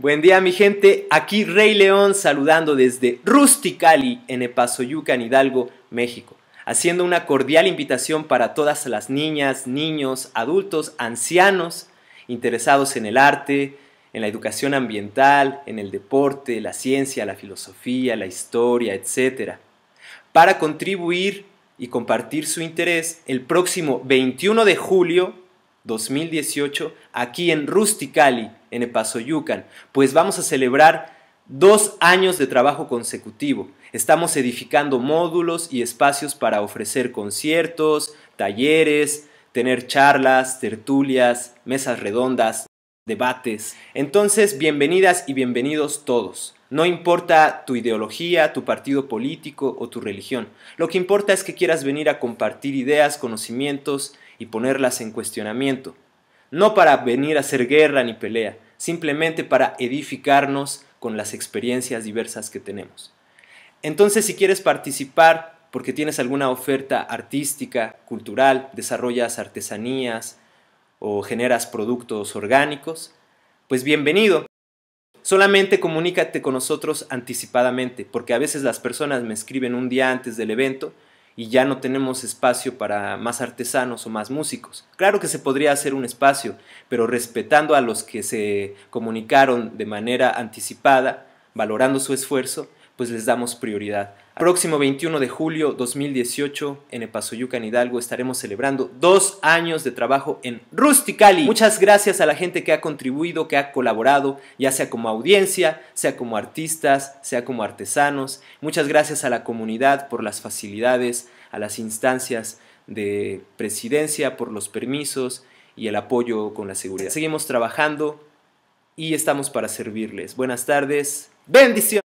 Buen día mi gente, aquí Rey León saludando desde Rusticali en en Hidalgo, México, haciendo una cordial invitación para todas las niñas, niños, adultos, ancianos interesados en el arte, en la educación ambiental, en el deporte, la ciencia, la filosofía, la historia, etc. Para contribuir y compartir su interés, el próximo 21 de julio 2018, aquí en Rusticali, en Yucan, pues vamos a celebrar dos años de trabajo consecutivo. Estamos edificando módulos y espacios para ofrecer conciertos, talleres, tener charlas, tertulias, mesas redondas, debates. Entonces, bienvenidas y bienvenidos todos. No importa tu ideología, tu partido político o tu religión. Lo que importa es que quieras venir a compartir ideas, conocimientos y ponerlas en cuestionamiento no para venir a hacer guerra ni pelea, simplemente para edificarnos con las experiencias diversas que tenemos. Entonces, si quieres participar porque tienes alguna oferta artística, cultural, desarrollas artesanías o generas productos orgánicos, pues bienvenido. Solamente comunícate con nosotros anticipadamente, porque a veces las personas me escriben un día antes del evento y ya no tenemos espacio para más artesanos o más músicos. Claro que se podría hacer un espacio, pero respetando a los que se comunicaron de manera anticipada, valorando su esfuerzo pues les damos prioridad. Próximo 21 de julio 2018 en en Hidalgo, estaremos celebrando dos años de trabajo en Rusticali. Muchas gracias a la gente que ha contribuido, que ha colaborado, ya sea como audiencia, sea como artistas, sea como artesanos. Muchas gracias a la comunidad por las facilidades, a las instancias de presidencia, por los permisos y el apoyo con la seguridad. Seguimos trabajando y estamos para servirles. Buenas tardes. Bendiciones.